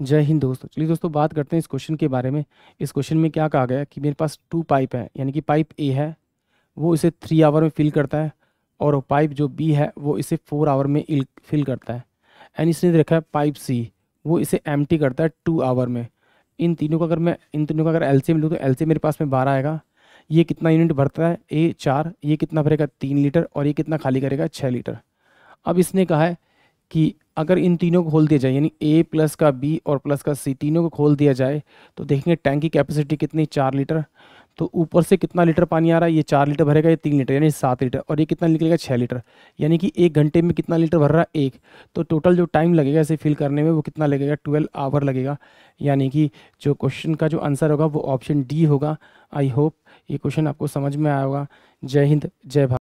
जय हिंद दोस्तों चलिए दोस्तों बात करते हैं इस क्वेश्चन के बारे में इस क्वेश्चन में क्या कहा गया कि मेरे पास टू पाइप है यानी कि पाइप ए है वो इसे थ्री आवर में फिल करता है और पाइप जो बी है वो इसे फोर आवर में फिल करता है एंड इसने देखा है पाइप सी वो इसे एम करता है टू आवर में इन तीनों का अगर मैं इन तीनों का अगर एल सी लूँ तो एल सी मेरे पास में बारह आएगा ये कितना यूनिट भरता है ए चार ये कितना भरेगा तीन लीटर और ये कितना खाली करेगा छः लीटर अब इसने कहा है कि अगर इन तीनों को खोल दिया जाए यानी ए प्लस का बी और प्लस का सी तीनों को खोल दिया जाए तो देखेंगे टैंक की कैपेसिटी कितनी चार लीटर तो ऊपर से कितना लीटर पानी आ रहा है ये चार लीटर भरेगा ये तीन लीटर यानी सात लीटर और ये कितना निकलेगा छः लीटर यानी कि एक घंटे में कितना लीटर भर रहा है एक तो टोटल जो टाइम लगेगा इसे फिल करने में वो कितना लगेगा ट्वेल्व आवर लगेगा यानी कि जो क्वेश्चन का जो आंसर होगा वो ऑप्शन डी होगा आई होप ये क्वेश्चन आपको समझ में आया होगा जय हिंद जय भारत